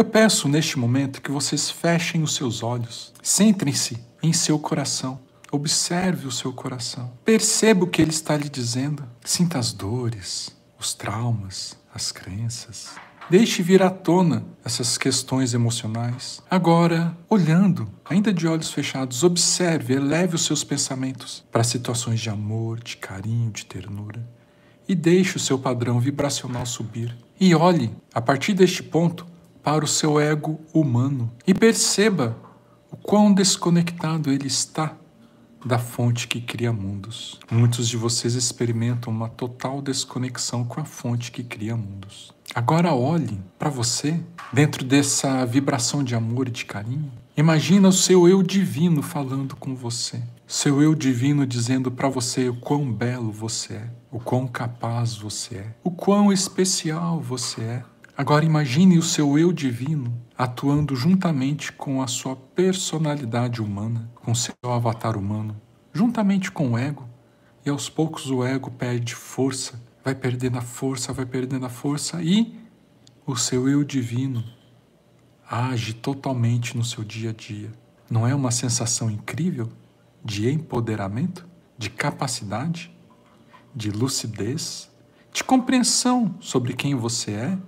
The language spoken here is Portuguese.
Eu peço neste momento que vocês fechem os seus olhos, centrem-se em seu coração, observe o seu coração, perceba o que ele está lhe dizendo, sinta as dores, os traumas, as crenças. Deixe vir à tona essas questões emocionais. Agora, olhando, ainda de olhos fechados, observe, eleve os seus pensamentos para situações de amor, de carinho, de ternura. E deixe o seu padrão vibracional subir. E olhe, a partir deste ponto, para o seu ego humano e perceba o quão desconectado ele está da fonte que cria mundos. Muitos de vocês experimentam uma total desconexão com a fonte que cria mundos. Agora olhe para você, dentro dessa vibração de amor e de carinho. Imagina o seu eu divino falando com você. Seu eu divino dizendo para você o quão belo você é, o quão capaz você é, o quão especial você é Agora imagine o seu eu divino atuando juntamente com a sua personalidade humana, com seu avatar humano, juntamente com o ego, e aos poucos o ego perde força, vai perdendo a força, vai perdendo a força e o seu eu divino age totalmente no seu dia a dia. Não é uma sensação incrível de empoderamento, de capacidade, de lucidez, de compreensão sobre quem você é?